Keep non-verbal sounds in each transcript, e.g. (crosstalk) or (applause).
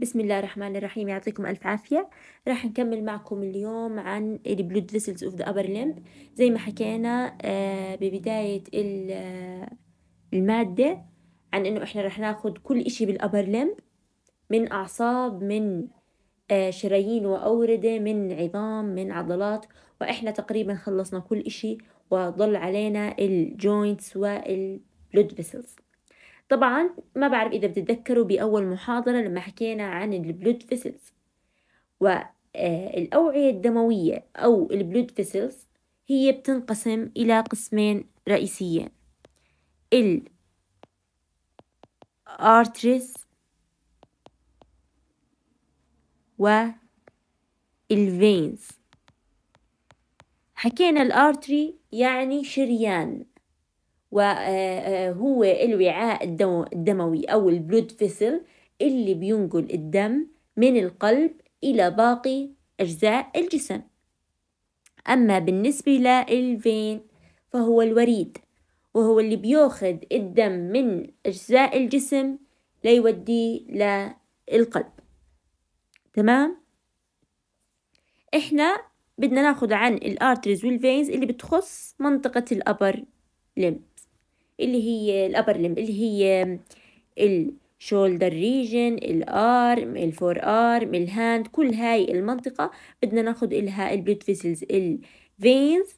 بسم الله الرحمن الرحيم يعطيكم ألف عافية راح نكمل معكم اليوم عن البلود فيسلز اوف ذا أبر limb زي ما حكينا آه، ببداية آه، المادة عن إنه إحنا راح ناخد كل إشي بالأبر limb من أعصاب من آه، شرايين وأوردة من عظام من عضلات وإحنا تقريبا خلصنا كل إشي وضل علينا الجوينتس والبلود فيسلز طبعا ما بعرف إذا بتتذكروا بأول محاضرة لما حكينا عن البلود فيسلز والأوعية آه، الدموية أو البلود فيسلز هي بتنقسم إلى قسمين رئيسيين ال arteries و الفينز حكينا الارتري يعني شريان وهو آه، آه، الوعاء الدموي أو البلود فيسل اللي بينقل الدم من القلب إلى باقي أجزاء الجسم أما بالنسبة للفين فهو الوريد وهو اللي بياخذ الدم من أجزاء الجسم ليوديه للقلب تمام احنا بدنا ناخد عن الارتريز والفينز اللي بتخص منطقة الأبر لمب اللي هي الابر لم اللي هي الشولدر ريجن الارم الفور ارم الهاند كل هاي المنطقة بدنا ناخد إلها البلد فيسلز الفينز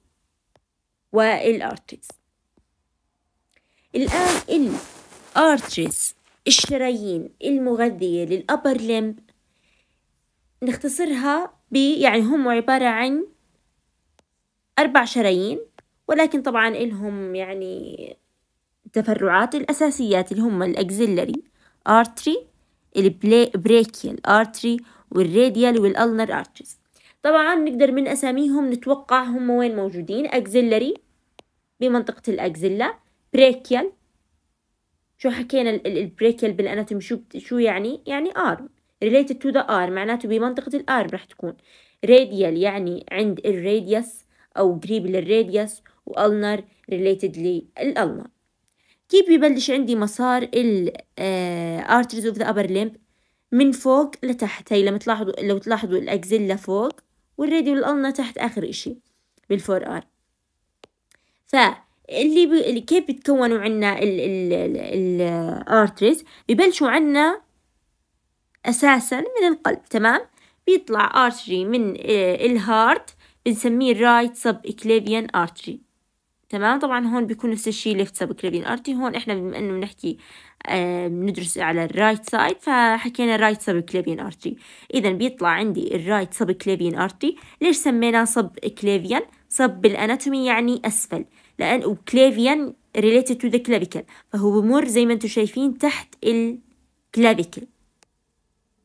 والارتريز الآن الارتريز الشرايين المغذية للأبر لم نختصرها ب يعني هم عبارة عن أربع شرايين ولكن طبعا إلهم يعني التفرعات الأساسيات اللي هم الأكزيلري أرتري البريكيال أرتري والراديال والألنر أرتريز طبعا نقدر من أساميهم نتوقع هم وين موجودين أكزيلري بمنطقة الأكزيلا بريكيال شو حكينا البريكيال بالاناتوم شو شو يعني يعني ار related to the r معناته بمنطقة R راح تكون radial يعني عند الراديوس او قريب للراديوس والنر related للالنر كيف ببلش عندي مسار ال آه، arteries of the upper limb من فوق لتحت هي لما تلاحظوا لو تلاحظوا الأكزيلا فوق والراديو الألنا تحت آخر إشي بالفور آر فاللي بي... كيف بتكونوا عنا ال ال ال arteries ببلشوا عنا أساسا من القلب تمام بيطلع ارتري من آه، الهارت بنسميه الرايت subclavian artery ارتري تمام طبعا هون بيكون نفس الشيء ليفت سبكلافين ارتي هون احنا بما انه بنحكي بندرس على الرايت سايد فحكينا رايت سبكلافين ارتي اذا بيطلع عندي الرايت سبكلافين ارتي ليش سميناه سب كلافيان سب بالاناتومي يعني اسفل لان وكلافيان ريليتد تو ذا clavicle فهو بمر زي ما انتم شايفين تحت الكلافيكل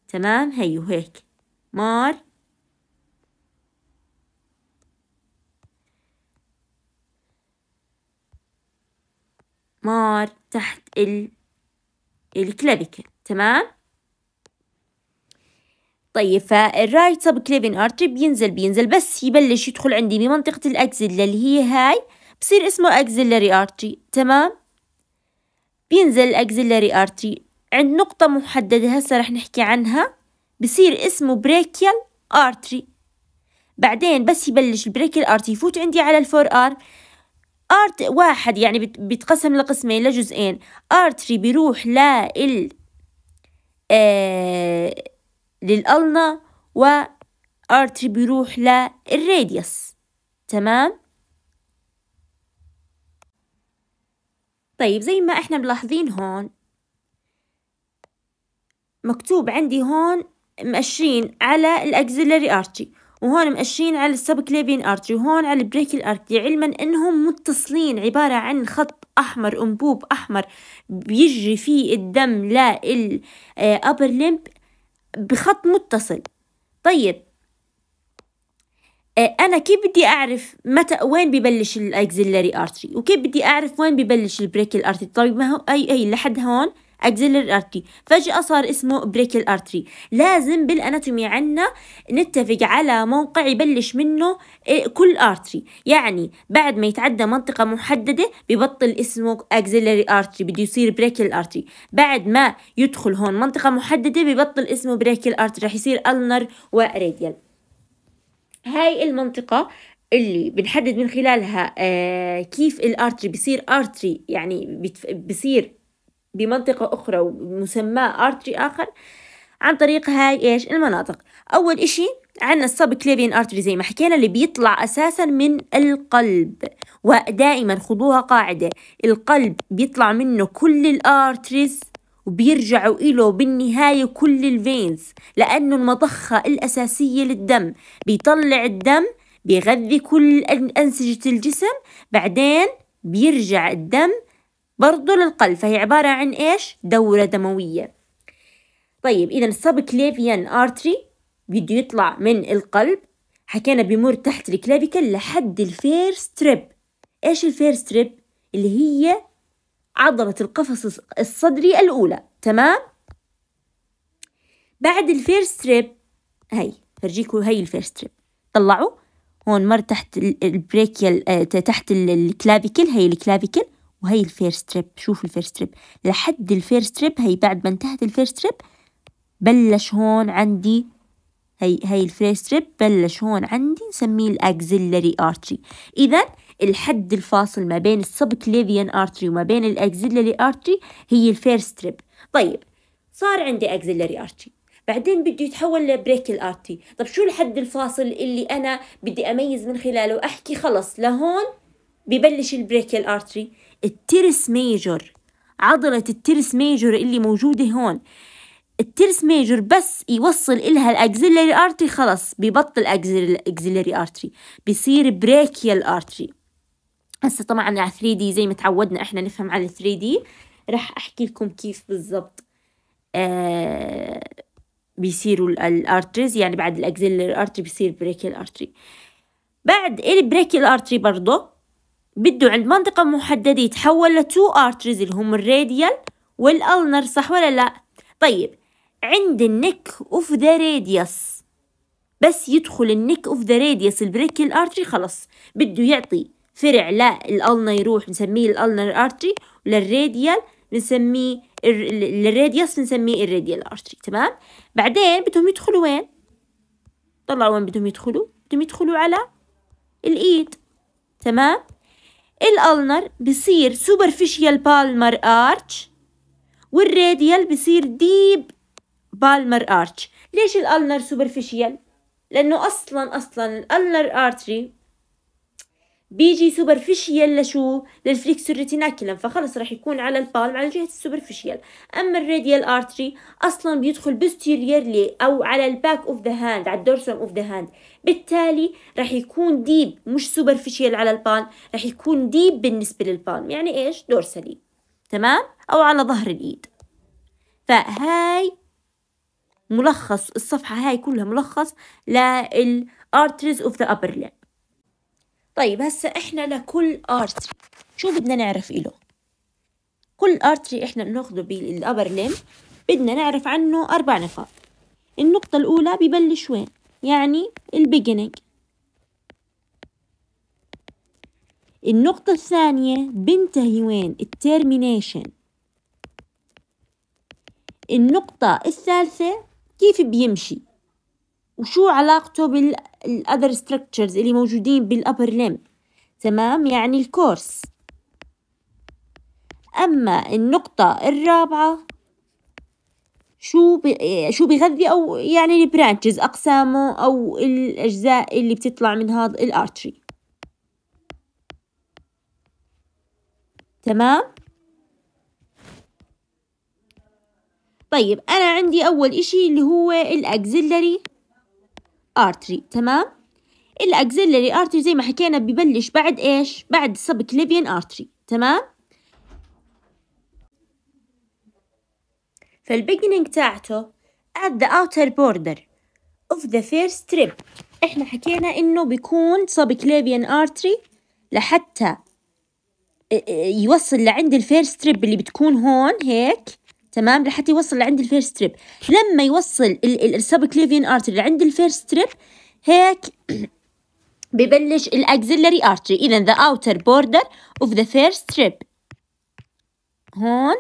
تمام هي وهيك مار مسمار تحت ال... الكلابيكل تمام طيب فالرايت سب كليفن ارتري بينزل بينزل بس يبلش يدخل عندي بمنطقة الاكزيلا اللي هي هاي بصير اسمه اكزيلاري ارتري تمام بينزل اكزيلاري ارتري عند نقطة محددة هسه رح نحكي عنها بصير اسمه بريكيال ارتري بعدين بس يبلش البريكيال ارتري يفوت عندي على الفور ار ارت واحد يعني بيتقسم لقسمين لجزئين ارتري بيروح لل آه للألنا و ارتري بيروح للراديوس تمام طيب زي ما احنا ملاحظين هون مكتوب عندي هون مقشرين على الاكزيلاري ارتري وهون مأشرين على السبك كليفين ارتري وهون على البريك ارتري علما انهم متصلين عبارة عن خط احمر انبوب احمر بيجري فيه الدم للابر لمب آه، بخط متصل طيب آه، انا كيف بدي اعرف متى وين ببلش الاكسلري ارتري وكيف بدي اعرف وين ببلش البريك ارتري طيب ما هو اي اي لحد هون اكزيلر ارتري فجأة صار اسمه بريكل ارتري لازم بالاناتومي عنا نتفق على موقع يبلش منه إيه، كل ارتري يعني بعد ما يتعدى منطقة محددة ببطل اسمه اكزيلر ارتري بده يصير بريكل ارتري بعد ما يدخل هون منطقة محددة ببطل اسمه بريكل ارتري رح يصير النر وراديال هاي المنطقة اللي بنحدد من خلالها آه كيف الارتري بصير ارتري يعني بصير بمنطقة أخرى ومسماه أرتري آخر عن طريق هاي إيش المناطق أول إشي عندنا السب كليفين أرتري زي ما حكينا اللي بيطلع أساسا من القلب ودائما خذوها قاعدة القلب بيطلع منه كل الأرتريز وبيرجعوا إله بالنهاية كل الفينز لأنه المضخة الأساسية للدم بيطلع الدم بيغذي كل أنسجة الجسم بعدين بيرجع الدم برضه للقلب فهي عبارة عن إيش دورة دموية طيب إذا السبكليفيان آرتري بده يطلع من القلب حكينا بمر تحت الكلافيكل لحد الفير ستريب إيش الفير ستريب اللي هي عضلة القفص الصدري الأولى تمام بعد الفير ستريب هي فرجيكوا هي الفير ستريب طلعوا هون مر تحت البريكيال آه، تحت الكلافيكل هي الكلافيكل وهي الفيرست تريب شوف الفيرست تريب لحد الفيرست تريب هي بعد ما انتهت الفيرست تريب بلش هون عندي هي هي الفيرست تريب بلش هون عندي نسميه الاكزيلري ارتري اذا الحد الفاصل ما بين السبكليفيان ارتري وما بين الاكزيلري ارتري هي الفيرست تريب طيب صار عندي اكزيلري ارتري بعدين بده يتحول لبريك الارتري طب شو الحد الفاصل اللي انا بدي اميز من خلاله احكي خلص لهون ببلش البريك ارتري الترس ميجر عضلة الترس ميجر اللي موجودة هون الترس ميجر بس يوصل إلها الأكزيلري أرتري خلص ببطل أكزيلري أرتري بصير بريكيال أرتري هسه طبعا على 3 دي زي ما تعودنا احنا نفهم على 3 دي رح احكي لكم كيف بالضبط آه بيصيروا الارتريز يعني بعد الاكزيلر ارتري بيصير بريكيال ارتري بعد البريكيال ارتري برضه بده عند منطقة محددة يتحول لتو ارتريز اللي هم الراديال والالنر صح ولا لا طيب عند النك اوف ذا راديوس بس يدخل النك اوف ذا راديوس البريكيال ارتري خلص بده يعطي فرع للالنا يروح نسميه الالنر ارتري وللراديال نسميه للراديوس نسميه الراديال ارتري تمام بعدين بدهم يدخلوا وين طلعوا وين بدهم يدخلوا بدهم يدخلوا على الايد تمام الالنر بصير سوبرفيشيال بالمر ارتش والراديال بصير ديب بالمر ارتش ليش الالنر سوبرفيشيال لانه اصلا اصلا الالنر ارتري بيجي سوبرفيشيال لشو للفليكسور ريتيناكيلم فخلص راح يكون على البالم على جهه السوبرفيشيال اما الراديال ارتري اصلا بيدخل بوستيريرلي او على الباك اوف ذا هاند على الدورسوم اوف ذا هاند بالتالي رح يكون ديب مش سوبرفيشيال على البال رح يكون ديب بالنسبة للبال يعني إيش دورسالي تمام أو على ظهر الإيد فهاي ملخص الصفحة هاي كلها ملخص للارتريز اوف ذا upper lip طيب هسا احنا لكل ارتري شو بدنا نعرف إله كل ارتري احنا بناخده بالابر ليم بدنا نعرف عنه اربع نقاط النقطة الأولى ببلش وين يعني البيجنينج النقطة الثانية بنتهي وين التيرمينيشن النقطة الثالثة كيف بيمشي وشو علاقته بالأذر structures اللي موجودين بالأبر لم تمام يعني الكورس أما النقطة الرابعة شو شو بيغذي او يعني البرانشز اقسامه او الاجزاء اللي بتطلع من هذا الارتري تمام طيب انا عندي اول اشي اللي هو الاكزيلري ارتري تمام الاكزيلري ارتري زي ما حكينا ببلش بعد ايش بعد السبكليفيان ارتري تمام فالبيجنينج تاعته at the outer border of the first strip إحنا حكينا إنه بيكون subclavian artery لحتى آه، آه، يوصل لعند الفير ستريب اللي بتكون هون هيك تمام لحتى يوصل لعند الفير ستريب لما يوصل السبكليفين ارتري لعند الفير ستريب هيك (clears throat) ببلش الاكزيلري ارتري اذا ذا اوتر بوردر اوف ذا فير ستريب هون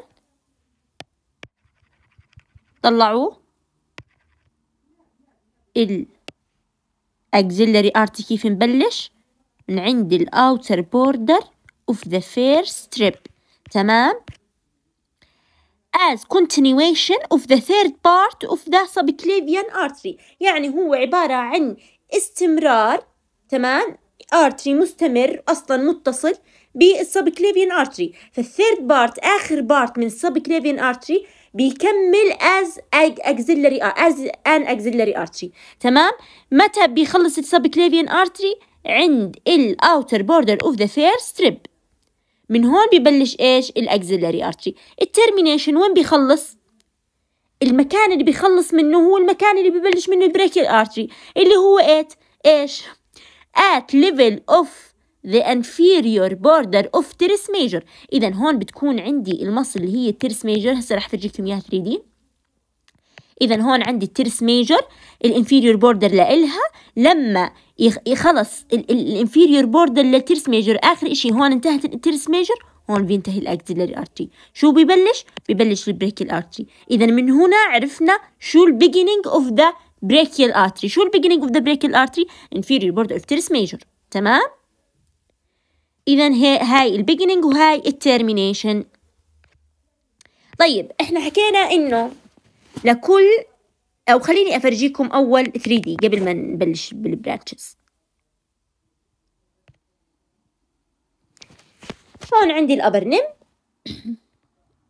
طلعوا ال axillary artery كيف نبلش من عند ال outer border of the first strip تمام as continuation of the third part of the subclavian artery يعني هو عبارة عن استمرار تمام artery مستمر أصلا متصل بالسبكليفيان artery فالثيرد بارت آخر بارت من subclavian artery بيكمل as axillary as an axillary artery تمام متى بيخلص السبكليفيان artery عند ال outer border of the first strip من هون ببلش ايش الاكسلري ارتري الترمينيشن وين بيخلص المكان اللي بيخلص منه هو المكان اللي ببلش منه البريكيال ارتري اللي هو ات ايش at level of the inferior border of teres major إذا هون بتكون عندي المصل اللي هي الترس major هسا رح أفرجيكم إياها 3 d إذا هون عندي الترس ميجر الانفيريور بوردر لإلها لما ال الانفيريور بوردر للترس ميجر آخر إشي هون انتهت الترس ميجر هون بينتهي الاكسلري ارتري شو ببلش ببلش البريكيال ارتري اذا من هنا عرفنا شو البيجينينج اوف ذا brachial artery شو البيجينينج اوف ذا brachial artery inferior border of teres major تمام إذا هي هاي البيجنينج وهاي الترمينيشن طيب إحنا حكينا إنه لكل أو خليني أفرجيكم أول 3D قبل ما نبلش بالبراتشز هون عندي الأبر لم (clears throat)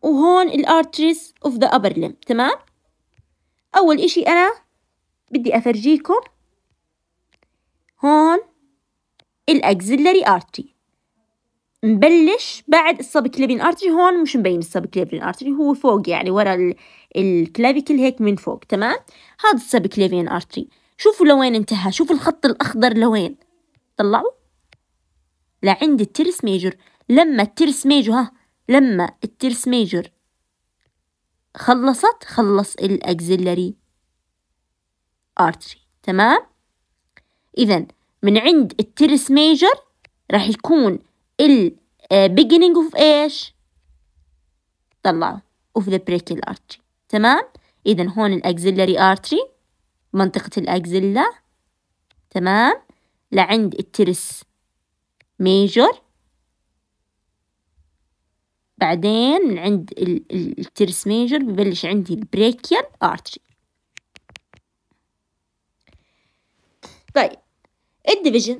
وهون الارتريس اوف ذا أبر لم تمام أول إشي أنا بدي أفرجيكم هون الأكزيلري أرتري نبلش بعد السب كليفين ارتري هون مش مبين السب كليفين ارتري هو فوق يعني ورا الكلافيكل هيك من فوق تمام هذا السب كليفين ارتري شوفوا لوين انتهى شوفوا الخط الاخضر لوين طلعوا لعند الترس ميجر لما الترس ميجر ها لما الترس ميجر خلصت خلص الاكزيلري ارتري تمام اذا من عند الترس ميجر راح يكون ال آه، beginning of ايش طلعوا of the brachial artery تمام إذا هون الأكزيلاري artery منطقة الأكزيلا تمام لعند الترس ميجور بعدين من عند الترس ميجور ببلش عندي البريكيال ارتري طيب الديفيجن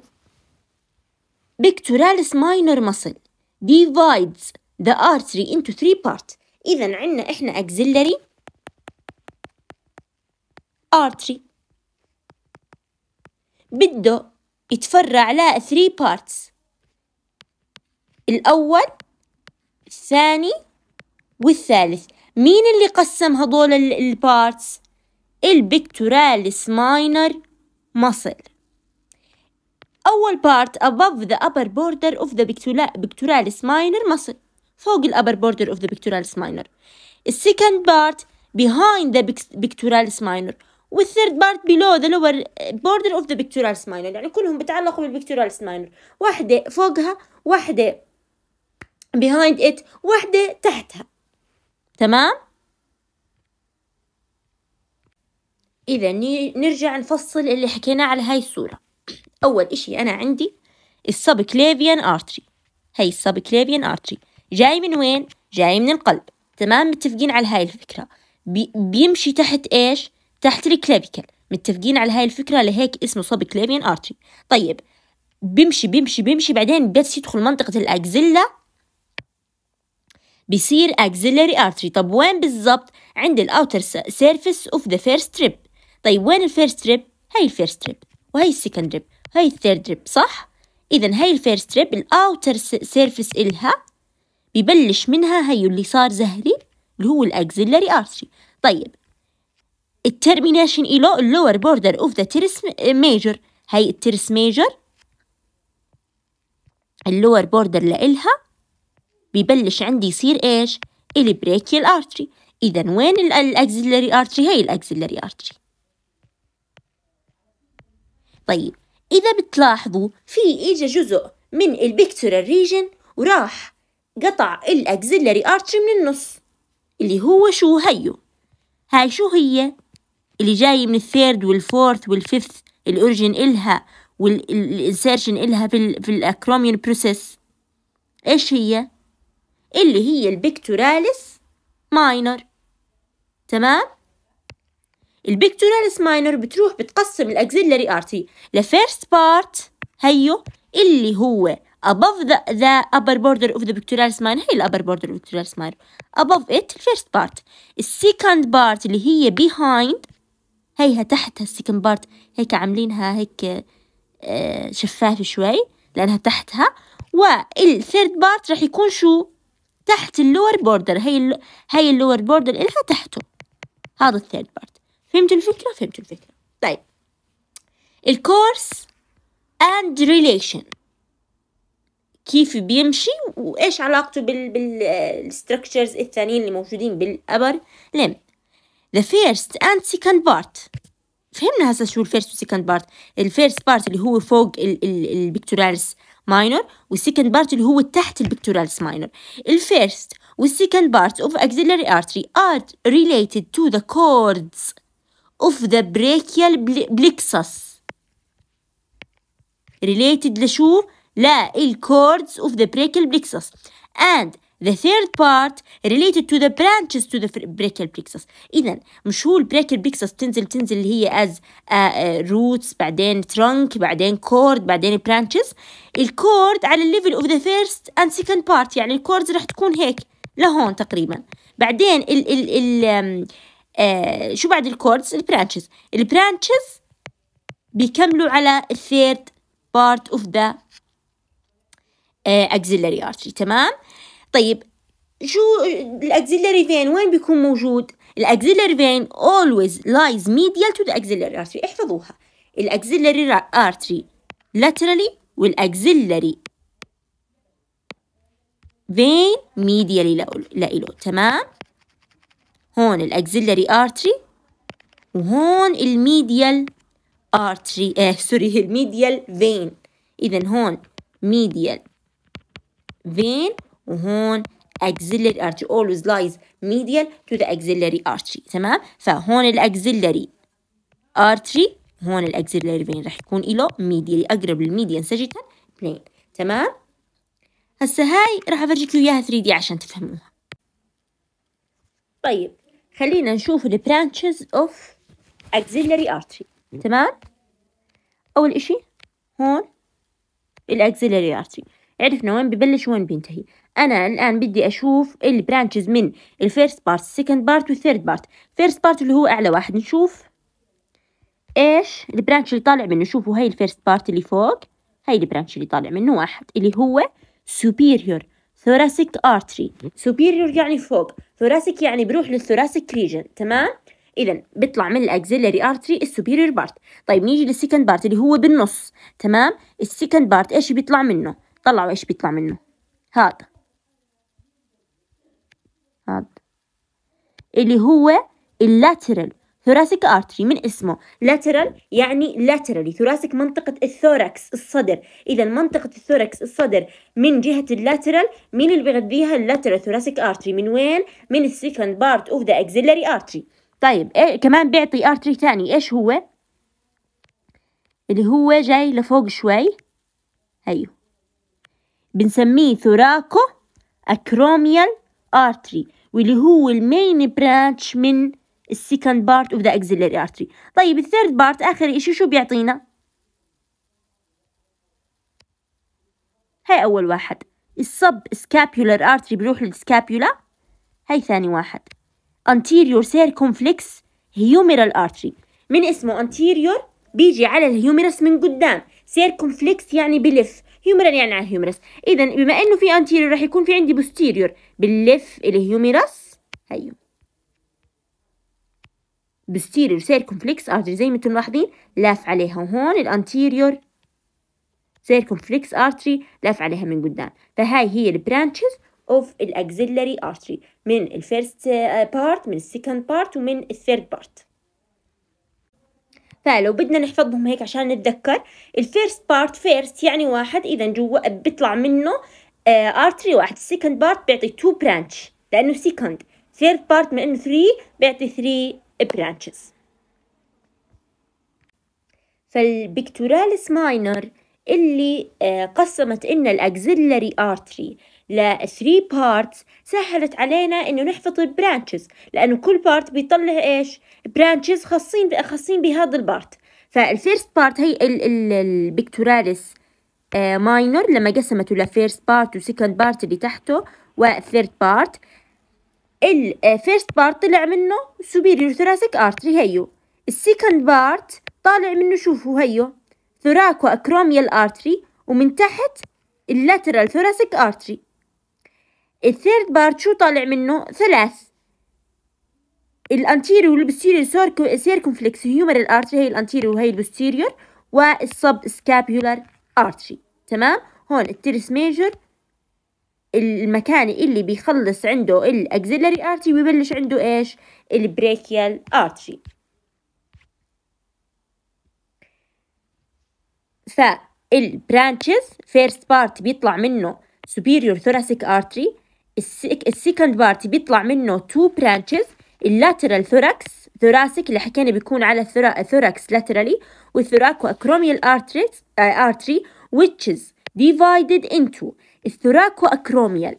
pectoralis minor muscle divides the artery into three parts إذا عندنا إحنا axillary artery بده يتفرع ل three parts الأول الثاني والثالث مين اللي قسم هدول البارتس البكتوراليس ماينر مصل أول بارت above the upper border of the pectoralis minor muscle فوق الأبر border of the pectoralis minor السكند بارت behind the pectoralis minor والثيرد بارت below the lower border of the pectoralis minor يعني كلهم بتعلقوا بالpectoralis minor واحدة فوقها واحدة behind it واحدة تحتها تمام إذا نرجع نفصل اللي حكيناه على هاي الصورة أول إشي أنا عندي السبكليفيان آرتري هي السبكليفيان آرتري جاي من وين؟ جاي من القلب تمام متفقين على هاي الفكرة بي بيمشي تحت إيش؟ تحت الكليفيكال متفقين على هاي الفكرة لهيك اسمه سبكليفيان آرتري طيب بيمشي بيمشي بيمشي بعدين بس يدخل منطقة الأكزيلا بيصير اكسلري ارتري طب وين بالضبط عند الاوتر سيرفيس اوف ذا فيرست ريب طيب وين الفيرست ريب هاي الفيرست ريب وهي السكند ريب هاي الثيرد ريب صح؟ إذا هاي الفيرست ريب الأوتر سيرفس إلها ببلش منها هاي اللي صار زهري اللي هو الأكزيلاري أرتري طيب الترمينيشن إلو اللور بوردر أوف ذا تيرس ميجر هاي التيرس ميجر اللور بوردر لإلها ببلش عندي يصير إيش؟ البريكيال أرتري إذا وين الأكزيلاري أرتري؟ هاي الأكزيلاري أرتري طيب إذا بتلاحظوا في إجا جزء من البيكتورال ريجن وراح قطع الأكزيلاري أرتري من النص اللي هو شو هيو هاي شو هي اللي جاي من الثيرد والفورث والفيفث الأورجن إلها والإنسيرشن إلها في, الـ في الأكروميون بروسيس إيش هي؟ اللي هي البيكتوراليس ماينر تمام؟ البيكتوراليس ماينر بتروح بتقسم ار ارتي لفيرست بارت هيو اللي هو above the, the upper border of the pectoralis minor هي الابر border of pectoralis minor above it الفيرست بارت السكند بارت اللي هي behind هيها تحتها السكند بارت هيك عاملينها هيك آه، شفاف شوي لأنها تحتها والثيرد بارت راح يكون شو تحت اللور بوردر هي هي اللور بوردر إلها تحته هذا الثيرد بارت فهمت الفكرة؟ فهمت الفكرة طيب الكورس and relation كيف بيمشي وايش علاقته بال بالستركتشرز uh, الثانيين اللي موجودين بالابر لم the first and second part فهمنا هسا شو الفيرست والسكند بارت الفيرست بارت اللي هو فوق البكتورالس ماينور والسكند بارت اللي هو تحت البكتورالس ماينور الفيرست والسكند بارت of axillary artery are related to the cords of the brachial plexus related لشو؟ لا ال cords of the brachial plexus and the third part related to the branches to the brachial plexus إذا مش هو البراكيال plexus تنزل تنزل اللي هي as روتس uh, roots بعدين trunk بعدين كورد بعدين branches الكورد على الليفل of the first and second part يعني الكوردز راح تكون هيك لهون تقريبا بعدين ال ال ال آه، شو بعد الكوردز البرانشز البرانشز بيكملوا على الثيرد بارت اوف ذا اكزيلري ارتري تمام طيب شو الاكزيلري فين وين بيكون موجود الاكزيلري فين اولويز لايز ميديال تو ذا اكزيلري ارتري احفظوها الاكزيلري ارتري لاترالي والاكزيلري فين medially لإله تمام هون الاكسلري ارتري وهون الميديال ارتري آه سوري (laughs) الميديال فين اذا هون ميديال فين وهون axillary artery always lies medial to the axillary artery تمام فهون الاكسلري artery هون الاكسلري فين راح يكون له ميديال اقرب للميديان سجتا بلين تمام هسه هاي راح افرجيك اياها 3 3D عشان تفهموها طيب خلينا نشوف الـ branches of axillary artery تمام أول إشي هون الـ axillary artery عرفنا وين ببلش وين بينتهي انا الان بدي اشوف branches من الفيرست part السكند part والثيرد part first part اللي هو اعلى واحد نشوف ايش البرانش اللي طالع منه شوفوا هاي first part اللي فوق هاي البرانش اللي طالع منه واحد اللي هو superior thoracic artery superior يعني فوق ثوراسيك يعني بروح للثوراسيك ريجن تمام اذا بيطلع من الاكزيلري ارتري السوبيريور بارت طيب نيجي للسكند بارت اللي هو بالنص تمام السكند بارت ايش بيطلع منه طلعوا ايش بيطلع منه هذا هذا اللي هو اللاترال thoracic artery من اسمه lateral يعني laterally thoracic منطقة الثوركس الصدر إذا منطقة الثوركس الصدر من جهة اللاترال مين اللي بيغذيها اللاترال thoracic artery من وين؟ من السكند بارت اوف ذا axillary artery طيب إيه كمان بيعطي artery تاني إيش هو؟ اللي هو جاي لفوق شوي أيوه بنسميه thoraco acromial artery واللي هو المين برانش من السكند بارت اوف ذا اكزيلري ارتري طيب الثيرد بارت اخر اشي شو بيعطينا هاي اول واحد السب سكابيولار ارتري بيروح للسكابيولا هاي ثاني واحد anterior circumflex humeral artery من اسمه anterior بيجي على الهيوميرس من قدام circumflex يعني بلف هيوميرال يعني على الهيوميرس اذا بما انه في anterior راح يكون في عندي posterior بلف الهيوميرس هيو بوستيريور سيركمفليكس ارتري زي ما انتم ملاحظين لاف عليها هون الانتيريور سيركمفليكس ارتري لاف عليها من قدام فهاي هي البرانشز اوف الاكسلري ارتري من الفيرست بارت آه، من السكند بارت ومن الثيرد بارت فلو بدنا نحفظهم هيك عشان نتذكر الفيرست بارت فيرست يعني واحد اذا جوا بيطلع منه ارتري آه، واحد السكند بارت بيعطي تو برانش لانه سكند ثيرد بارت من انه 3 بيعطي 3 برانشز فالبكتوراليس ماينر اللي آه، قسمت إن الأكزيلري آرتري ل 3 بارتس سهلت علينا انه نحفظ البرانشز لانه كل بارت بيطلع ايش برانشز خاصين خاصين بهذا البارت فالفيرست بارت هي البكتوراليس ماينر آه، لما قسمته لفيرست بارت وسكند بارت اللي تحته وثيرد بارت الفيرست بارت آه، طلع منه سوبيريور ثوراسيك ارتري هيو السكند بارت طالع منه شوفوا هيو ثوراكو اكروميال ارتري ومن تحت اللاترال ثوراسيك ارتري الثيرد بارت شو طالع منه ثلاث الانتيريو والبستيريور سيركو سيركمفلكس هيومرال ارتري هي الانتيريو وهي البستيريور والسب سكابيولار ارتري تمام هون التيرس ميجر المكان اللي بيخلص عنده الاكزيلري ارتي ويبلش عنده ايش البريكيال ارتري فالبرانشز فيرست بارت بيطلع منه سوبيريور ثوراسيك ارتري السكند بارت بيطلع منه تو برانشز اللاترال ثوراكس ثوراسيك اللي حكينا بيكون على الثوراكس لاترالي والثوراكو اكروميال ارتري ارتري which is divided into الثراكو أكروميال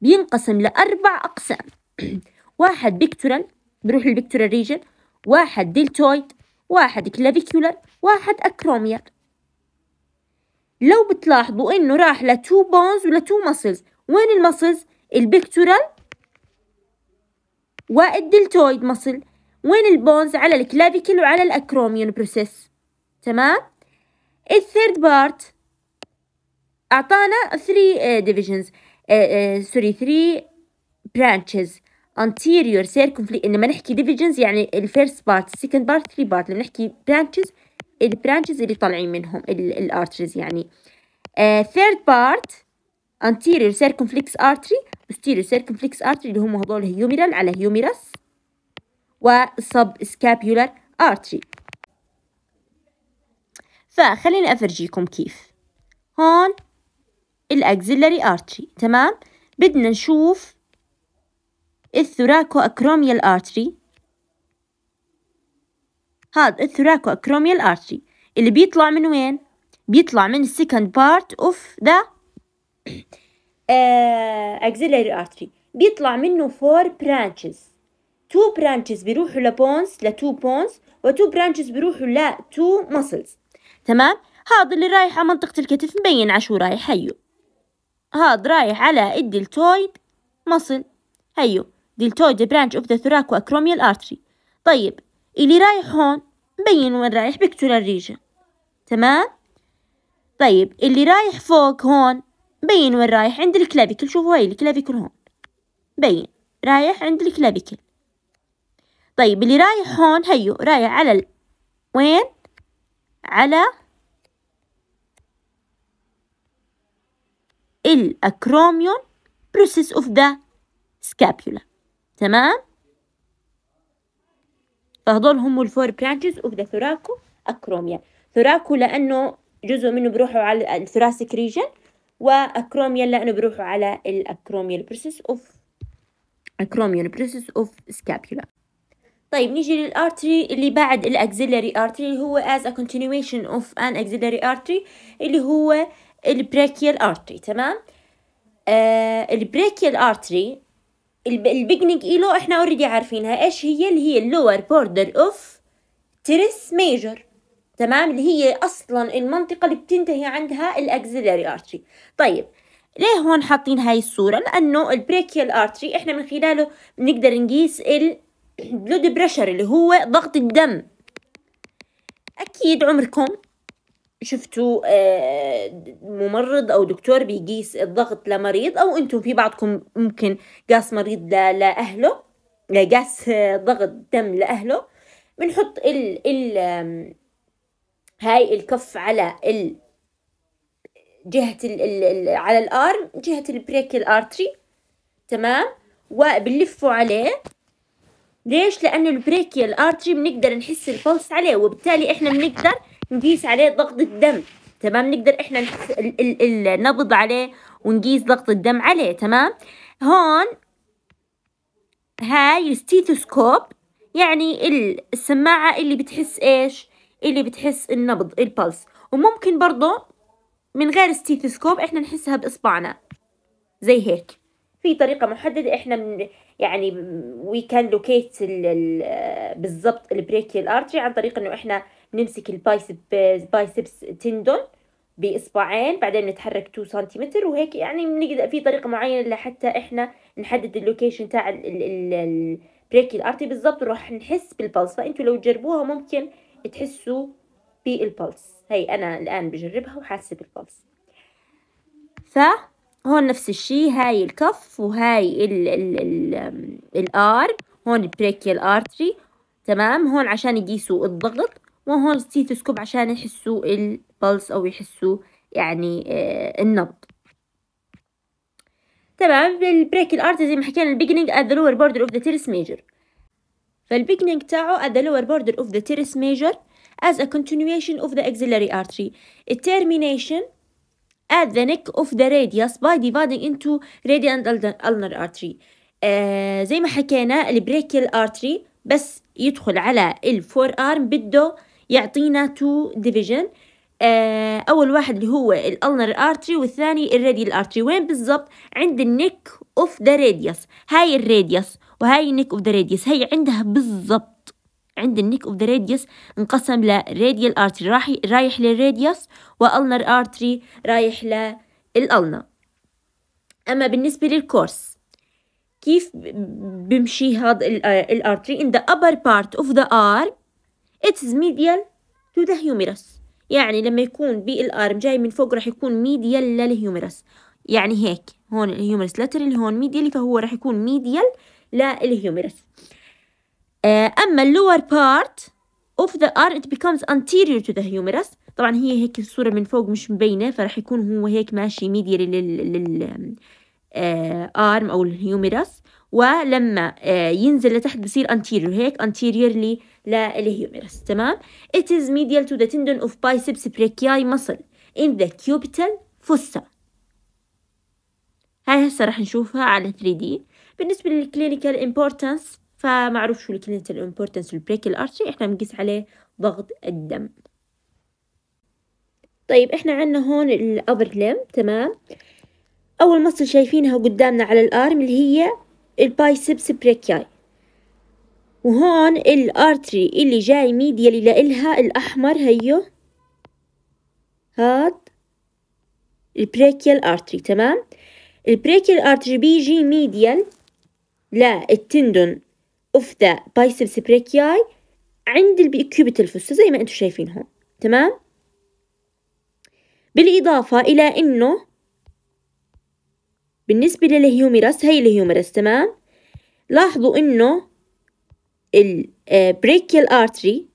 بينقسم لأربع أقسام (clears throat) واحد بيكتورال بروح للبيكتورال ريجن واحد ديلتويد واحد كلافيكولر واحد أكروميال لو بتلاحظوا إنه راح لتو بونز ولتو مسلز وين المسلز؟ البيكتورال والدلتويد مسل وين البونز على الكلافيكل وعلى الأكروميون بروسيس تمام الثيرد بارت أعطانا 3 divisions سوري 3 branches anterior circumflex إنما نحكي divisions يعني الفيرست بارت second part three part لما نحكي branches branches اللي طالعين منهم ال, ال arteries يعني uh, third part anterior circumflex artery posterior circumflex artery اللي هم هذول humeral على هيوميرس وسب scapular artery فخليني افرجيكم كيف هون الأكزيلاري أرتري تمام بدنا نشوف الثوراكو أكروميال أرتري هاد الثوراكو أكروميال أرتري اللي بيطلع من وين؟ بيطلع من السكند بارت أوف ذا أكزيلاري أرتري بيطلع منه فور برانشز تو برانشز بيروحوا لبونز لتو بونز وتو برانشز بيروحوا لتو مسلز تمام؟ هذا اللي رايح على منطقة الكتف مبين عشو رايح هيو هاد رايح على الدلتويد مصل هيو دلتويد برانش اوف ذا ثراكو اكروميال ارتري طيب اللي رايح هون مبين وين رايح بيكتورال ريجن تمام طيب اللي رايح فوق هون مبين وين رايح عند الكلافيكل شوفوا هاي الكلافيكل هون مبين رايح عند الكلافيكل طيب اللي رايح هون هيو رايح على ال... وين على الأكروميون process of the scapula تمام فهذول هم الفور برانشز اوف ذا ثوراكو اكروميا ثوراكو لانه جزء منه بروحوا على الثراسك ريجن واكروميا لانه بروحوا على الاكروميال بروسيس اوف اكروميال بروسيس اوف سكابيولا طيب نيجي للارتري اللي بعد الاكسيلاري ارتري اللي هو as a continuation of an axillary artery اللي هو البريكيال ارتري تمام آه البريكيال ارتري البيجنج ايلو احنا اوريدي عارفينها ايش هي اللي هي اللور بوردر اوف ترس ميجر تمام اللي هي اصلا المنطقه اللي بتنتهي عندها الاكسلري ارتري طيب ليه هون حاطين هاي الصوره لانه البريكيال ارتري احنا من خلاله بنقدر نقيس البلود بريشر اللي هو ضغط الدم اكيد عمركم شفتوا آه، ممرض او دكتور بيقيس الضغط لمريض او انتم في بعضكم ممكن قاس مريض لاهله قاس آه، ضغط دم لاهله بنحط ال ال هاي الكف على ال جهة ال ال على الارم جهة البريك ارتري تمام وبنلفه عليه ليش لانه البريكيال ارتري بنقدر نحس البولس عليه وبالتالي احنا بنقدر نقيس عليه ضغط الدم تمام نقدر احنا ال... ال... نبض عليه ونقيس ضغط الدم عليه تمام هون هاي الستيثوسكوب يعني السماعة اللي بتحس ايش اللي بتحس النبض البلس وممكن برضه من غير ستيثوسكوب احنا نحسها باصبعنا زي هيك في طريقة محددة احنا من يعني وي كان لوكيت بالضبط البريكيال ارتري عن طريق انه احنا بنمسك البايسب بايسبس تندون باصبعين بعدين نتحرك 2 سنتيمتر وهيك يعني بنقدر في طريقه معينه لحتى احنا نحدد اللوكيشن تاع البريكي الارتي بالضبط وراح نحس بالبلس فانتوا لو تجربوها ممكن تحسوا بالبلس هي انا الان بجربها وحاسه بالبلس فهون نفس الشيء هاي الكف وهاي ال ال ال الار هون البريكيال ارتري تمام هون عشان يقيسوا الضغط وهون الستيتوسكوب عشان يحسوا البلس أو يحسوا يعني النبض تمام بالبريك الارت زي ما حكينا البيجنينج at the lower border of the teres major فالبيجنينج تاعه at the lower border of the teres major as a continuation of the axillary artery termination at the neck of the radius by dividing into radiant ulnar artery آه زي ما حكينا البريكيال artery بس يدخل على الفور ارم بده يعطينا تو ديفيجن آه، اول واحد اللي هو الالنر ارتري والثاني الراديال ارتري وين بالضبط عند النك اوف ذا راديوس هاي الراديوس وهاي النك اوف ذا راديوس هي عندها بالضبط عند النك اوف ذا راديوس انقسم لراديال ارتري رايح رايح للراديوس والنر ارتري رايح للالنا اما بالنسبه للكورس كيف بمشي هذا الارتري آه، in the upper part of the arm It is medial to the humerus يعني لما يكون بي الارم جاي من فوق راح يكون ميديال للهيومرس يعني هيك هون الهيومرس لاترال هون ميديالي فهو راح يكون medial للهيومرس آه، أما اللور بارت of the arm it becomes anterior to the humerus طبعا هي هيك الصورة من فوق مش مبينة فراح يكون هو هيك ماشي ميديالي لل, لل... آه، ارم أو الهيوميرس ولما آه، ينزل لتحت بصير anterior هيك anteriorly للهيوميرس تمام it is medial to the tendon of biceps brachii muscle in the cubital fossa هاي هسه راح نشوفها على 3D بالنسبة للكلينيكال امبورتنس فمعروف شو الكلينيكال امبورتنس البريكال ارتري احنا بنقيس عليه ضغط الدم طيب احنا عنا هون الابر لم تمام اول مصل شايفينها قدامنا على الارم اللي هي البايسبس بريكياي وهون الارتري اللي جاي ميديا اللي لها الاحمر هيو هاد البريكيال ارتري تمام البريكيال ارتري بيجي ميديا للتندون اوف ذا بايسبس بريكياي عند الكيوبيتال فوسا زي ما انتم شايفين هون تمام بالاضافه الى انه بالنسبه للهيوميرس هي الهيوميرس تمام لاحظوا انه البريكيال ارتري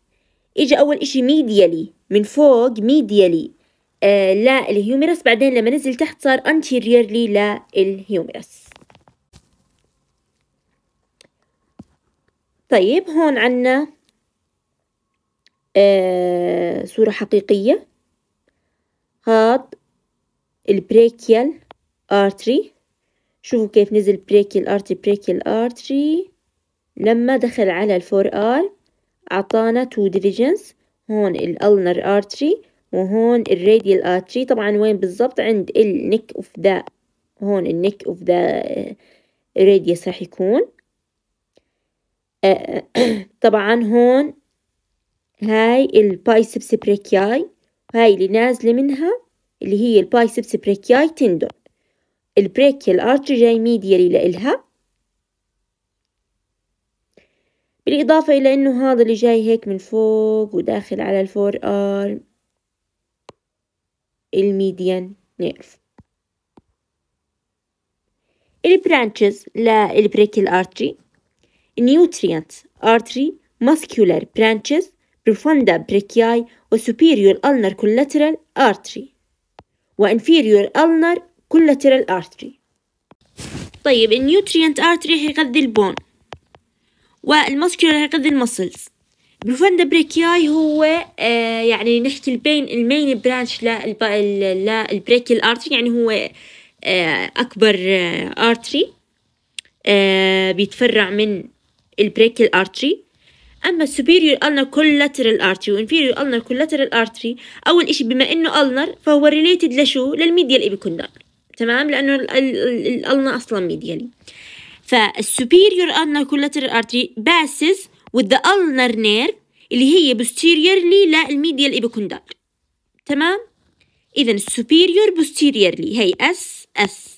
اجى اول اشي ميديالي من فوق ميديالي آه، للهيوميرس بعدين لما نزل تحت صار anteriorly للهيوميرس طيب هون عنا آه، صورة حقيقية هاد البريكيال ارتري شوفوا كيف نزل بريكيال ارتري بريكيال ارتري لما دخل على الفور ار أعطانا تو ديليجنس هون الألنر ارتري وهون الراديال ارتري طبعا وين بالضبط عند النك اوف ذا هون النك اوف ذا آه، راديوس راح يكون آه، آه، (coughs) طبعا هون هاي البايسبس بريكياي هاي اللي نازلة منها اللي هي البايسبس بريكياي تندون البريكيال ارتري جاي ميديالي لإلها بالإضافة إلى إنه هذا اللي جاي هيك من فوق وداخل على الفور آرم الميديان نيرف البرانشز للبريكل ارتري النيوتريانت ارتري ماسكيولار برانشز بروفوندا بريكياي وسوبيريور ألنر كولاترال ارتري وانفيريور ألنر كولاترال ارتري طيب النيوتريانت ارتري هيغذي البون والماسكيولار المسلز muscles بريكياي هو آه، يعني نحكي البين المين برانش للبريكيال الارتري يعني هو آه، اكبر ارتري آه، بيتفرع من البريكيال الارتري اما superior ulnar collateral artery و inferior ulnar collateral artery اول اشي بما انه ulnar فهو ريليتد لشو للميديال ابيكوندار تمام لانه الالنا اصلا ميديالي فالسوبيريور annular collateral artery passes with the ulnar nerve اللي هي posteriorly للميديال ايبوكوندال تمام اذا السوبيريور posteriorly هي اس اس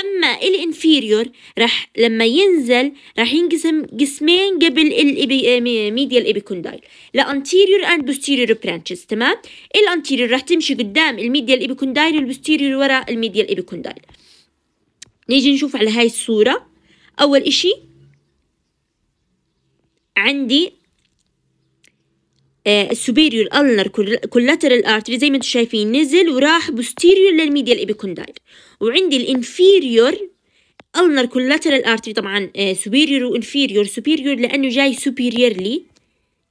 اما الانفيريور راح لما ينزل راح ينقسم قسمين قبل الميديال ايبيكوندايل لانتيريور اند بوستيريور برانشز تمام الانتيريور راح تمشي قدام الميديال ايبيكوندايل والبوستيريور ورا الميديال ايبيكوندايل نيجي نشوف على هاي الصوره أول إشي عندي السوبيريور النر كولاترال ارتري زي ما انتم شايفين نزل وراح بوستيريور للميديال إبيكوندايل وعندي الانفيريور النر كولاترال ارتري طبعا سوبيريور وانفيريور سوبيريور لانه جاي سوبيريورلي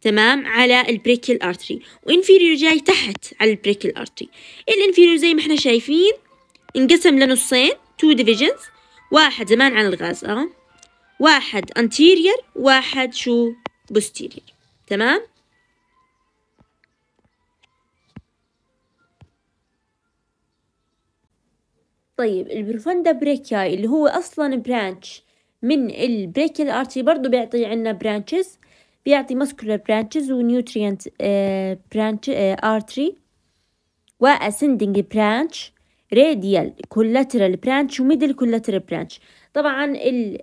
تمام على البريكيال ارتري وانفيريور جاي تحت على البريكيال ارتري الانفيريور زي ما احنا شايفين انقسم لنصين تو ديفيجنز واحد زمان عن الغاز اه واحد anterior واحد شو posterior تمام طيب البروفندا بريكياي اللي هو اصلا برانش من البريكيال ارتي برضو بيعطي عنا برانشز بيعطي ماسكولار برانشز ونيوتريانت برانش ارتري واسندنج برانش راديال كولاترال برانش وميدل كولاترال برانش طبعا ال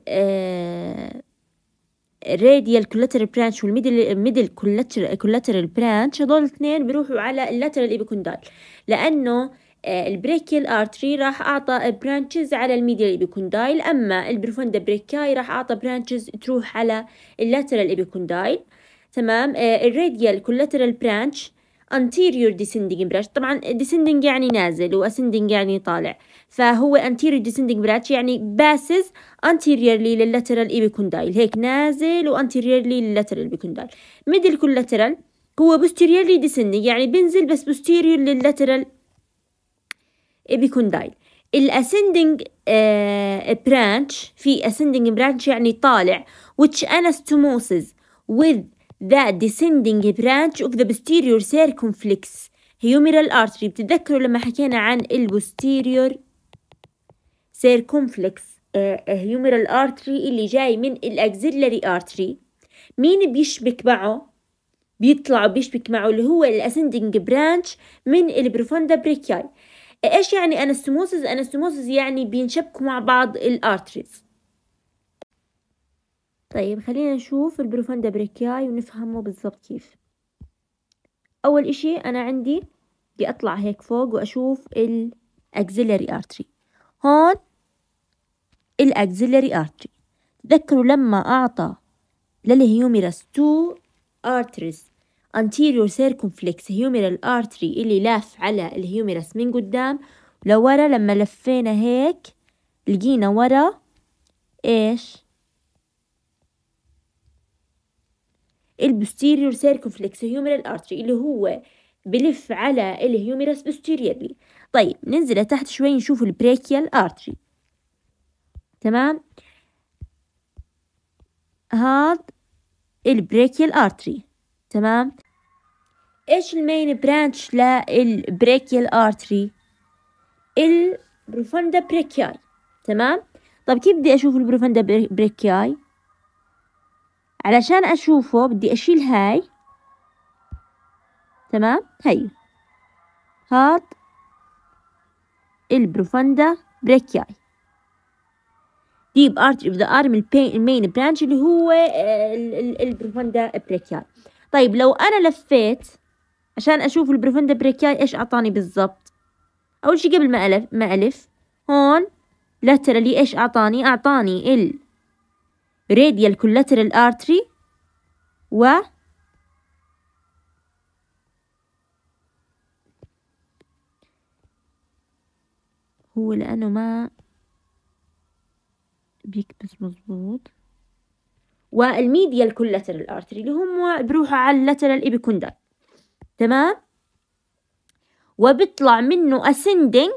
الراديال كولاترال برانش والميدل ميدل كولاترال برانش هذول الاثنين بيروحوا على اللاترال ايبيكوندايل لانه البريكيال آه، ارتري راح اعطى برانشز على الميديال ايبيكوندايل اما البروفوندا بريكاي راح اعطى برانشز تروح على اللاترال ايبيكوندايل تمام الراديال كولاترال برانش anterior descending branch طبعا descending يعني نازل و ascending يعني طالع فهو anterior descending branch يعني passes anteriorly lateral epicondyle هيك نازل و لل lateral epicondyle middle collateral هو posteriorly descending يعني بنزل بس posterior lateral epicondyle uh, branch في ascending branch يعني طالع which anastomosis with the descending branch of the posterior circumflex humeral artery بتتذكروا لما حكينا عن ال posterior سيركمفلكس هيومرال ارتري اللي جاي من الاكزيلري ارتري مين بيشبك معه بيطلع بيشبك معه اللي هو الاسندنج برانش من البروفوندا بريكياي ايش يعني انستموسز انستموسز يعني بينشبكوا مع بعض الارتريز طيب خلينا نشوف البروفوندا بريكياي ونفهمه بالضبط كيف اول اشي انا عندي بدي اطلع هيك فوق واشوف الاكزيلري ارتري هون الأكزيلاري أرتري تذكروا لما أعطى للهيوميرس تو أرتريز anterior circumflex هيوميرال أرتري اللي لاف على الهيوميرس من قدام لورا لما لفينا هيك لقينا ورا إيش البوستيريور سيركونفليكس هيوميرال أرتري اللي هو بلف على الهيوميرس بوستيريرلي طيب ننزل لتحت شوي نشوف البريكيال أرتري تمام هاد البريكيال ارتري تمام ايش المين برانش للبريكيال ارتري البروفوندا بريكياي تمام طب كيف بدي اشوف البروفوندا بريكياي علشان اشوفه بدي اشيل هاي تمام هاي هاد البروفوندا بريكياي ديب ارتري اوف ذا ارم المين برانش اللي هو آه، البروفوندا بريكيال طيب لو انا لفيت عشان اشوف البروفوندا بريكيال ايش اعطاني بالضبط اول شي قبل ما الف ما الف هون لاترالي ايش اعطاني اعطاني ال راديال كولاترال ارتري و هو لأنه ما بيكبس مزبوط والميديال كولاترال ارتري اللي هم بروحوا على اللاترال ايبيكونداي تمام وبيطلع منه اسندنج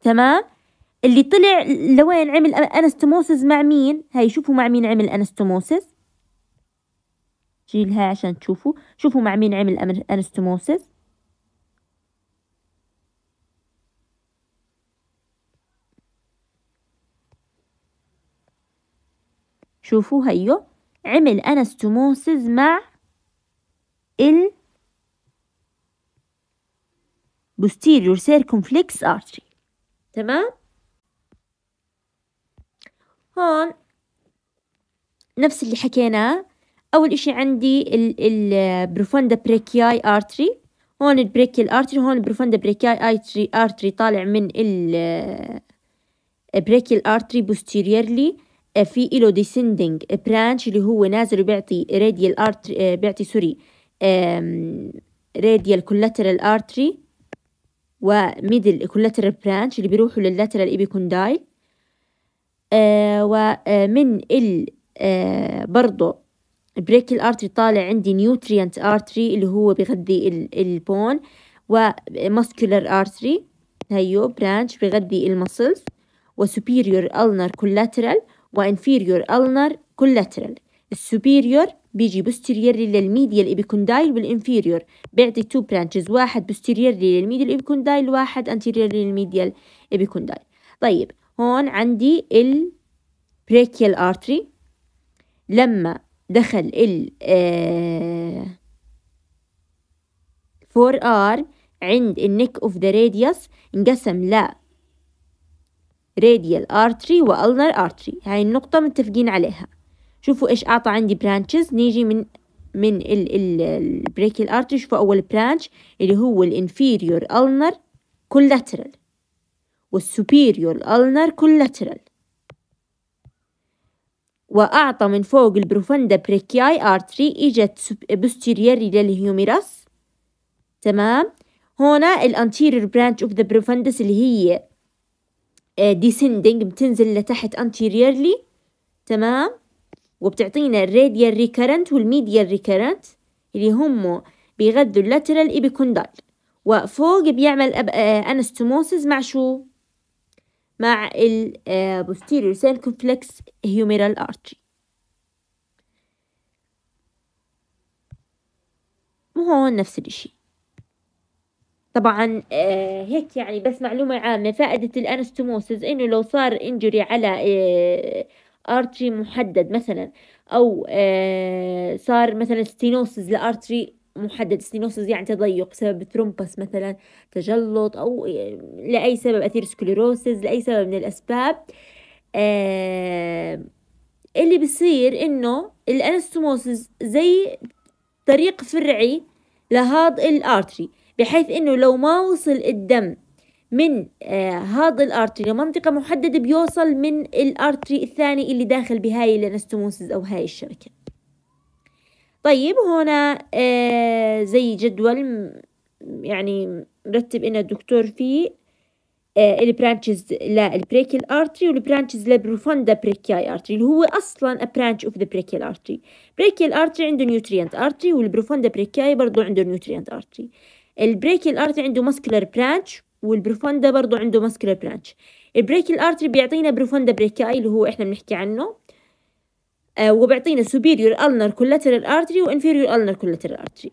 تمام اللي طلع لوين عمل انستوموسز مع مين هاي شوفوا مع مين عمل انستوموسز شيلها عشان تشوفوا شوفوا مع مين عمل انستوموسز شوفوا هيو أيوه. عمل أنستوموسز مع ال posterior circumflex artery تمام هون نفس اللي حكيناه أول إشي عندي ال ال profunda بريكياي artery هون البريكيال ارتري هون البروفوندا بريكياي ارتري طالع من ال بريكيال ارتري بوستيريرلي آه، في إله ديسندنج آه، برانش اللي هو نازل وبيعطي راديال ارت آه، بيعطي سوري راديال كولاترال ارتري وميدل كولاترال برانش اللي بيروحوا لللاترال ايبيكوندايل ومن ال آه برضه بريكل ارتري طالع عندي نيوتريانت ارتري اللي هو بيغذي البون وماسكولار ارتري هيو برانش بيغذي المسلز وسوبيريور النر كولاترال وانفيريور النر كولاترال السوبيريور بيجي بوستيريرلي للميديا الابيكوندايل والانفيريور بيعطي تو برانشز واحد بوستيريرلي للميديا الابيكوندايل واحد انتيريرلي للميديا الابيكوندايل طيب هون عندي البريكيال ارتري لما دخل ال فور آه، ار عند النك اوف ذا راديوس انقسم ل راديال ارتري والنر ارتري هاي النقطه متفقين عليها شوفوا ايش اعطى عندي برانشز نيجي من من ال ال البريكيال ارتري شوفوا اول برانش اللي هو الانفيريور النر كولاترال والسوبيريور النر كولاترال وأعطى من فوق البروفندا بريكياي آرتري إجت بوستيريري للهيوميراس تمام هنا الانتيريور برانش اوف ذا بروفندس اللي هي ديسندنج آه، بتنزل لتحت انتيريرلي تمام وبتعطينا الراديال ريكرنت والميديال ريكرنت اللي هم بيغذوا اللاترال ابيكوندال وفوق بيعمل انستوموسيس آه، مع شو مع البوستيريور سيل كومبلكس هيوميرال ارتري وهون نفس الشيء طبعا آه، هيك يعني بس معلومة عامة فائدة الأنستوموسز إنه لو صار إنجري على ارتري آه، محدد مثلا أو آه، صار مثلا ستينوسز لارتري محدد ستينوسز يعني تضيق بسبب ثرومبس مثلا تجلط أو لأي سبب اثير أثيروسكليروسز لأي سبب من الأسباب اللي بصير إنه الأنستوموسز زي طريق فرعي لهذا الارتري بحيث انه لو ما وصل الدم من آه هذا الارتري لمنطقة محددة بيوصل من الارتري الثاني اللي داخل بهاي الانستوموسز او هاي الشبكة طيب هنا آه زي جدول يعني مرتب انه الدكتور فيه آه البرانشز للبريكيال ارتري والبرانشز للبروفوندا بريكياي ارتري اللي هو اصلا برانش اوف ذا بريكيال ارتري بريكيال ارتري عنده نيوتريانت ارتري والبروفوندا بريكياي برضه عنده نيوتريانت ارتري البريك ارتري عنده ماسكولار برانش والبروفوندا برضو عنده ماسكولار برانش البريك ارتري بيعطينا بروفوندا بريكاي اللي هو احنا بنحكي عنه آه وبيعطينا سوبيريور ulnar collateral artery وانفيريور ulnar collateral artery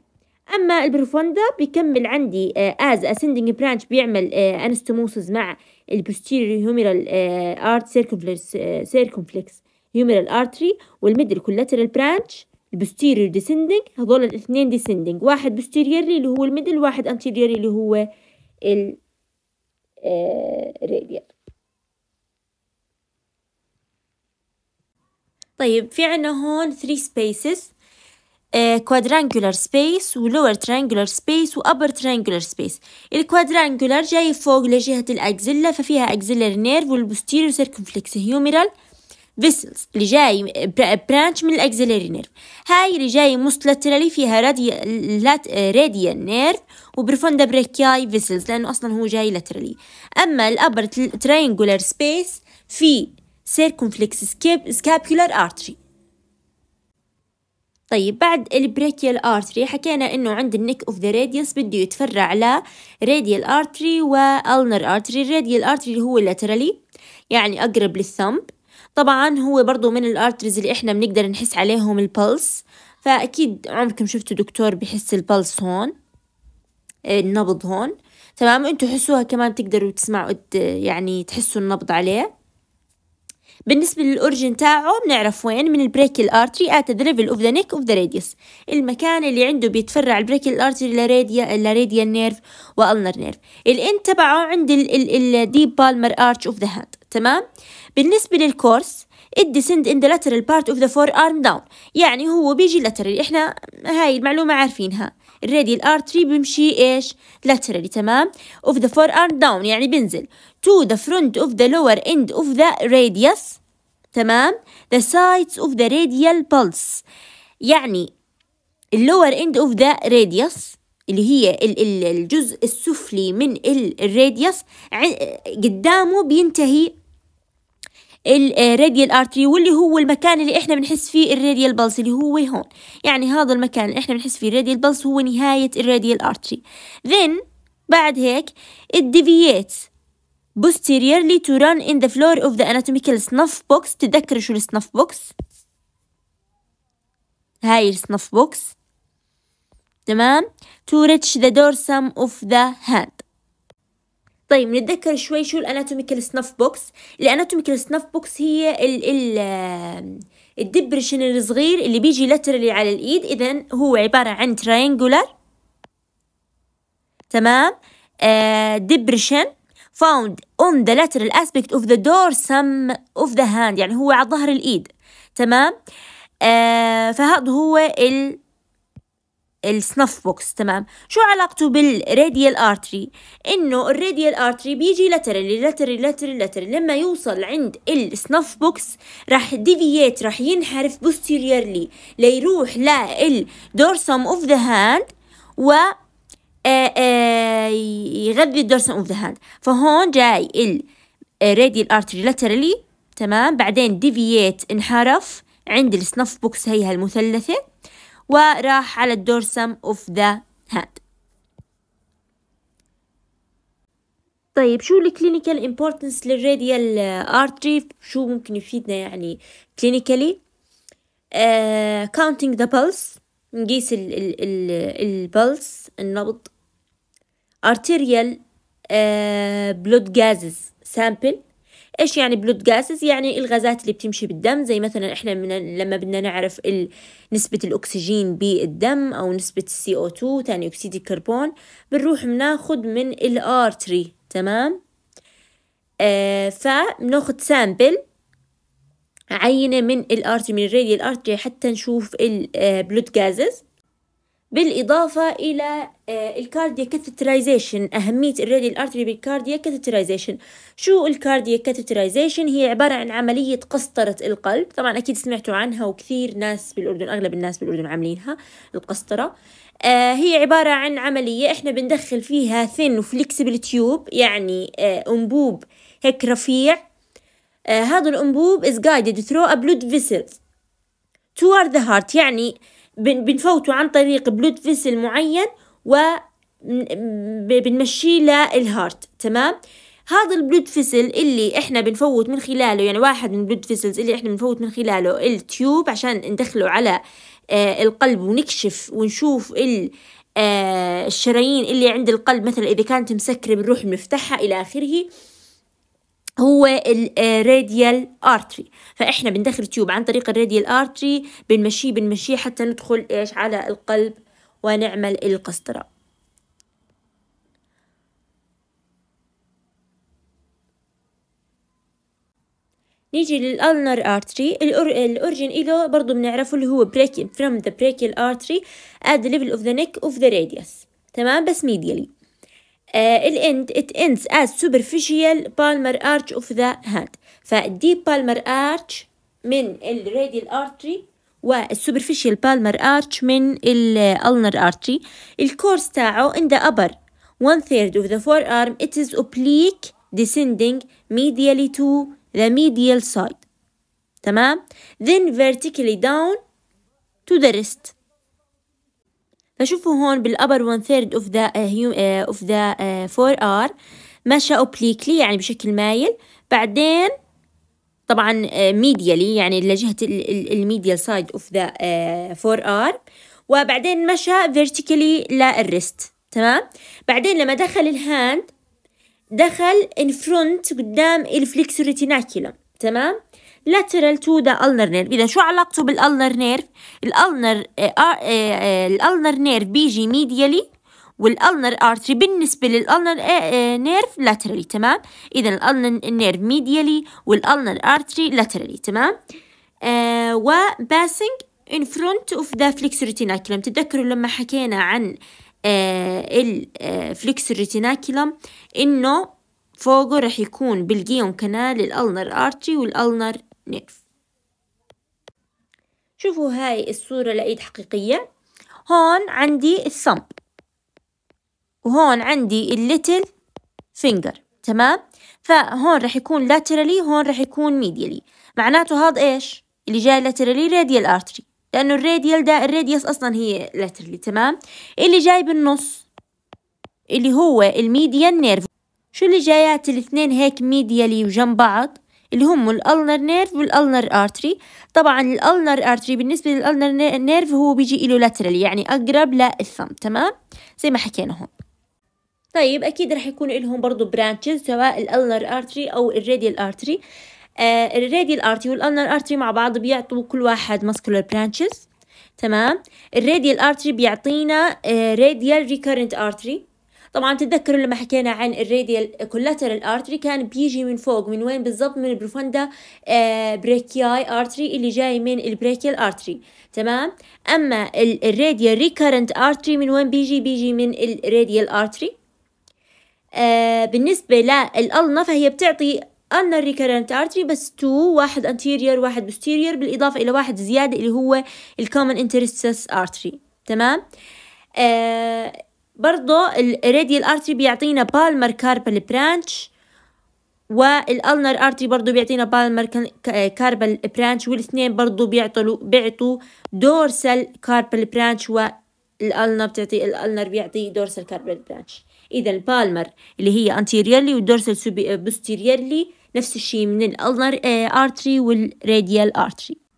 اما البروفوندا بيكمل عندي از اسندنج برانش بيعمل انستوموسز آه، مع البوستيريور هيوميرال ارت سيركمفلكس سيركمفلكس هيوميرال ارتري والميدل كولاترال برانش البستيرير ديسندنج هذول الاثنين ديسندنج واحد بستيريرلي اللي هو الميدل واحد انتيريرلي اللي هو ال آه، الراديال طيب في عنا هون 3 spaces كوادرانجولار سبيس ولور ترانجولار سبيس وابر ترانجولار سبيس الكوادرانجولار جاي فوق لجهة الأكزيلا ففيها أكزيلر نيرف والبوستيريور سيركمفلكس هيوميرال فيسلز اللي جاي برانش من الاكزيلاري نيرف هاي اللي جاي مستلترالي فيها رادي لات راديان نيرف وبرفوندا بريكياي فيسلز لانه اصلا هو جاي لاترالي اما الابر ترينجولار سبيس في سيركمفلكس سكيب سكابيولار ارتري طيب بعد البريكيال ارتري حكينا انه عند النيك اوف ذا راديوس بده يتفرع على راديال ارتري والنر ارتري الراديال ارتري اللي هو اللاترالي يعني اقرب للثمب طبعا هو برضو من الارتريز اللي احنا بنقدر نحس عليهم البلس فاكيد عمركم شفتوا دكتور بحس البلس هون آه، النبض هون تمام انتوا حسوها كمان تقدروا تسمعوا يعني تحسوا النبض عليه بالنسبة للأورجن تاعه بنعرف وين من البريك الارتري at the level of the neck of the radius المكان اللي عنده بيتفرع البريك الارتري لراديا لراديا نيرف والنر نيرف الان تبعه عند الديب بالمر ارتش اوف ذا هاند تمام بالنسبة للكورس الديسند ان ذا لاترال بارت اوف ذا فور ارم داون يعني هو بيجي لاترال احنا هاي المعلومه عارفينها الراديال ارتري بيمشي ايش لاترالي تمام اوف ذا فور ارم داون يعني بينزل تو ذا فرونت اوف ذا لوور اند اوف ذا راديوس تمام ذا سايدز اوف ذا راديال بلس يعني اللور اند اوف ذا راديوس اللي هي الجزء السفلي من الراديوس قدامه بينتهي الراديال ارتري آه، واللي هو المكان اللي احنا بنحس فيه الراديال بلس اللي هو هون يعني هذا المكان اللي احنا بنحس فيه الراديال بلس هو نهاية الراديال ارتري then بعد هيك it deviates posteriorly to run in the floor of the anatomical snuff box تتذكروا شو السنف بوكس هاي السنف بوكس تمام to reach the dorsum of the hand طيب نتذكر شوي شو الاناتوميكال سناف بوكس الاناتوميكال سناف بوكس هي ال ال الدبرشن الصغير اللي بيجي لاترالي على الايد اذا هو عباره عن ترينجولار تمام آه دبرشن found on the lateral aspect of the dorsum of the hand يعني هو على ظهر الإيد تمام آه فهذا هو ال السنف بوكس تمام شو علاقته بالراديال ارتري انه الراديال ارتري بيجي لترلي لترلي لترلي لاترلي لما يوصل عند السنف بوكس راح ديفييت راح ينحرف بوستيريرلي ليروح للدورسوم اوف ذا هاند و آه، آه، يغذي الدورسوم اوف ذا هاند فهون جاي الراديال ارتري لترلي تمام بعدين ديفييت انحرف عند السنف بوكس هي المثلثه وراح على الدور سم اوف ذا هاد طيب شو الكلينيكال امبورتنس للراديال ارتري شو ممكن يفيدنا يعني كلينيكالي كاونتينج ذا pulse نقيس ال ال ال البلس النبض arterial uh, blood gases sample ايش يعني بلود جاسز يعني الغازات اللي بتمشي بالدم زي مثلا احنا من لما بدنا نعرف نسبة الاكسجين بالدم او نسبة السي او 2 ثاني اكسيد الكربون بنروح بناخد من الارتري تمام آه فبناخد سامبل عينة من الارتري من الراديال ارتري حتى نشوف البلود جازز آه، بالإضافة إلى آه، الكارديا كاثترايزيشن أهمية الريدي الأرتري بالكارديا كاثترايزيشن شو الكارديا كاثترايزيشن هي عبارة عن عملية قسطرة القلب طبعا أكيد سمعتوا عنها وكثير ناس بالأردن أغلب الناس بالأردن عاملينها القسطرة آه، هي عبارة عن عملية إحنا بندخل فيها ثن وفليكسبل تيوب يعني آه، أنبوب هيك رفيع هذا الأنبوب is guided through a blood vessel toward the heart يعني بنفوته عن طريق بلود فيسل معين و بنمشيه للهارت تمام هذا البلود فيسل اللي احنا بنفوت من خلاله يعني واحد من البلود فيسلز اللي احنا بنفوت من خلاله التيوب عشان ندخله على آه، القلب ونكشف ونشوف ال آه الشرايين اللي عند القلب مثلا اذا كانت مسكره بنروح بنفتحها الى اخره هو الراديال ارتري آه، فاحنا بندخل تيوب عن طريق الراديال ارتري بنمشيه بنمشيه حتى ندخل ايش على القلب ونعمل القسطره نيجي للالنر ارتري الاورجن إله برضه بنعرفه اللي هو brachial from the brachial artery at the level of the neck of the radius تمام بس medially الاند ات اندز از سوبرفيشيال بالمر ارتش اوف ذا هاند فالديب بالمر ارتش من الراديال ارتري والسوبرفيشيال بالمر ارتش من الالنر ارتري الكورس تاعه ان ذا upper one third of the forearm it is oblique descending medially to the medial side تمام then vertically down to the wrist فشوفوا هون بالأبر one third of the, uh, uh of the uh, مشى اوبليكلي يعني بشكل مايل بعدين طبعا ميديالي uh, يعني لجهة الميديال سايد اوف ذا فور ار وبعدين مشى فيرتيكالي للريست تمام بعدين لما دخل الهاند دخل ان فرونت قدام الفليكسور تيناكيلم تمام lateral to the ulnar nerve إذا شو علاقته بالألنر نيرف الألنر الألنر نيرف بيجي medially والالنر ارتري بالنسبه للالنر نيرف لاترالي تمام اذا الالنر نيرف ميديالي والالنر ارتري لاترالي تمام آه in ان فرونت اوف ذا retinaculum تتذكروا لما حكينا عن آه الفليكسوريتيناكيلم آه، انه فوقه رح يكون بالجيون كانال الالنر ارتري والالنر نيرف شوفوا هاي الصورة لأيد حقيقية هون عندي الثمب وهون عندي الليتل فينجر تمام فهون رح يكون لاترالي هون رح يكون ميديالي معناته هذا ايش اللي جاي لاترالي راديال ارتري لانه الراديال ده الراديوس اصلا هي لاترالي تمام اللي جاي بالنص اللي هو الميديان نيرف شو اللي جايات الاثنين هيك ميديالي وجنب بعض اللي هم الالنر نيرف والالنر ارتري طبعا الالنر ارتري بالنسبه للالنر نيرف هو بيجي له لاترال يعني اقرب للثم تمام زي ما حكينا هون طيب اكيد رح يكون لهم برضه برانشز سواء الالنر ارتري او الراديال ارتري آه الراديال ارتري والالنر ارتري مع بعض بيعطوا كل واحد ماسكولار برانشز تمام الراديال ارتري بيعطينا راديال ريكيرنت ارتري طبعا تتذكروا لما حكينا عن الراديال كولاترال ارتري كان بيجي من فوق من وين بالضبط من البروفوندا بريكياي آه، ارتري اللي جاي من البريكيال ارتري تمام اما الراديال ريكارنت ارتري من وين بيجي بيجي من الراديال ارتري آه، بالنسبة للالنا فهي بتعطي ألنا ريكرنت أرتري بس تو واحد أنتيرير واحد بوستيرير بالإضافة إلى واحد زيادة اللي هو الكومن انترستس أرتري تمام آه برضو الراديال ارتري بيعطينا بالمر كاربل برانش والالنر ارتري برضو بيعطينا بالمر كاربل برانش والاثنين برضو بيعطوا بيعطوا دورسال كاربل برانش والالنر بتعطي الالنر بيعطي دورسال كاربل برانش اذا البالمر اللي هي انتيريرلي والدورسال بوستيريرلي نفس الشيء من الالنر ارتري والراديال ارتري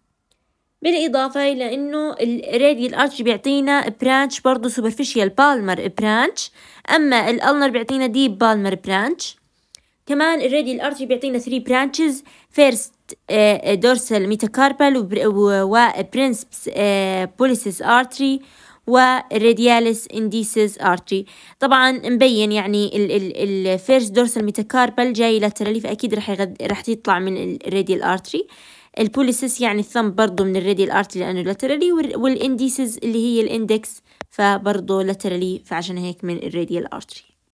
بالإضافة إلى أنه الرادي الأرش بيعطينا برانش برضو سوبرفيشيال بالمر برانش أما الألنر بيعطينا ديب بالمر برانش كمان الرادي الأرش بيعطينا 3 برانشز فيرست دورسال ميتاكاربال وبرنسبس بوليسيس أرتري ورادياليس انديسيس ارتري طبعا مبين يعني الفيرست دورسال ميتاكاربال جاي لاترالي فاكيد رح رح تطلع من الراديال ارتري البوليسس يعني الثم برضو من الريدي الارت لأنه لاترالي والإنديسز اللي هي الإندكس فبرضو لاترالي فعشان هيك من الريدي الارتري